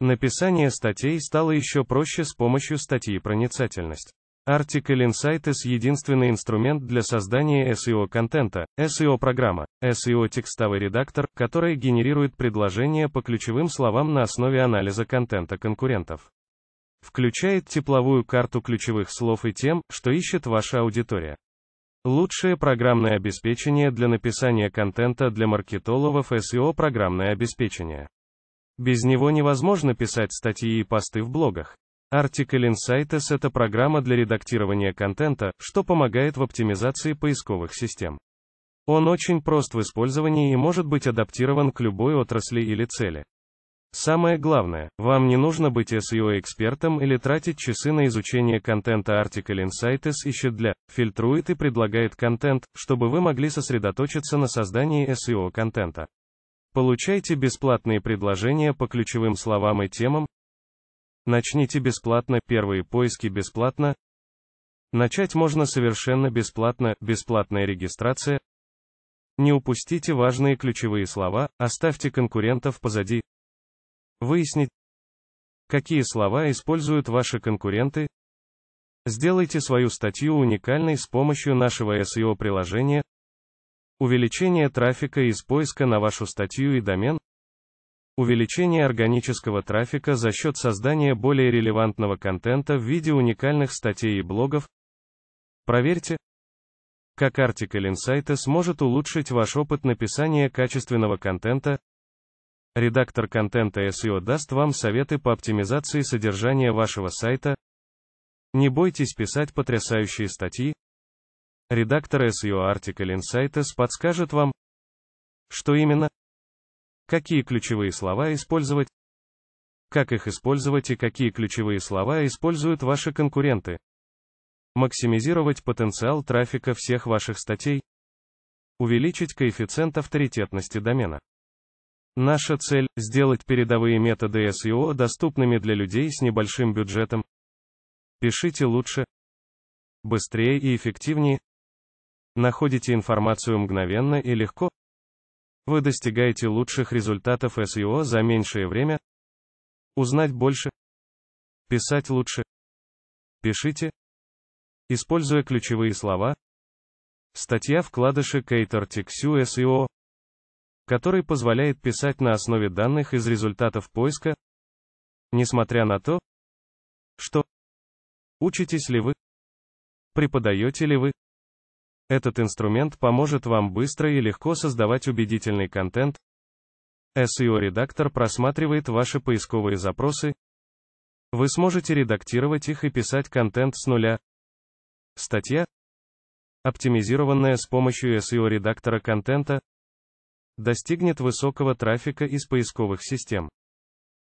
Написание статей стало еще проще с помощью статьи «Проницательность». Article это единственный инструмент для создания SEO-контента, SEO-программа, SEO-текстовый редактор, который генерирует предложения по ключевым словам на основе анализа контента конкурентов. Включает тепловую карту ключевых слов и тем, что ищет ваша аудитория. Лучшее программное обеспечение для написания контента для маркетологов SEO-программное обеспечение. Без него невозможно писать статьи и посты в блогах. Article Insights – это программа для редактирования контента, что помогает в оптимизации поисковых систем. Он очень прост в использовании и может быть адаптирован к любой отрасли или цели. Самое главное, вам не нужно быть SEO-экспертом или тратить часы на изучение контента Article Insights ищет для, фильтрует и предлагает контент, чтобы вы могли сосредоточиться на создании SEO-контента. Получайте бесплатные предложения по ключевым словам и темам. Начните бесплатно, первые поиски бесплатно. Начать можно совершенно бесплатно, бесплатная регистрация. Не упустите важные ключевые слова, оставьте конкурентов позади. Выяснить, какие слова используют ваши конкуренты. Сделайте свою статью уникальной с помощью нашего SEO-приложения. Увеличение трафика из поиска на вашу статью и домен. Увеличение органического трафика за счет создания более релевантного контента в виде уникальных статей и блогов. Проверьте, как Article Insight сможет улучшить ваш опыт написания качественного контента. Редактор контента SEO даст вам советы по оптимизации содержания вашего сайта. Не бойтесь писать потрясающие статьи, Редактор SEO Article Insights подскажет вам, что именно, какие ключевые слова использовать, как их использовать и какие ключевые слова используют ваши конкуренты. Максимизировать потенциал трафика всех ваших статей. Увеличить коэффициент авторитетности домена. Наша цель – сделать передовые методы SEO доступными для людей с небольшим бюджетом. Пишите лучше, быстрее и эффективнее находите информацию мгновенно и легко, вы достигаете лучших результатов SEO за меньшее время, узнать больше, писать лучше, пишите, используя ключевые слова, статья вкладыша CaterTXU SEO, который позволяет писать на основе данных из результатов поиска, несмотря на то, что учитесь ли вы, преподаете ли вы, этот инструмент поможет вам быстро и легко создавать убедительный контент. SEO-редактор просматривает ваши поисковые запросы. Вы сможете редактировать их и писать контент с нуля. Статья, оптимизированная с помощью SEO-редактора контента, достигнет высокого трафика из поисковых систем.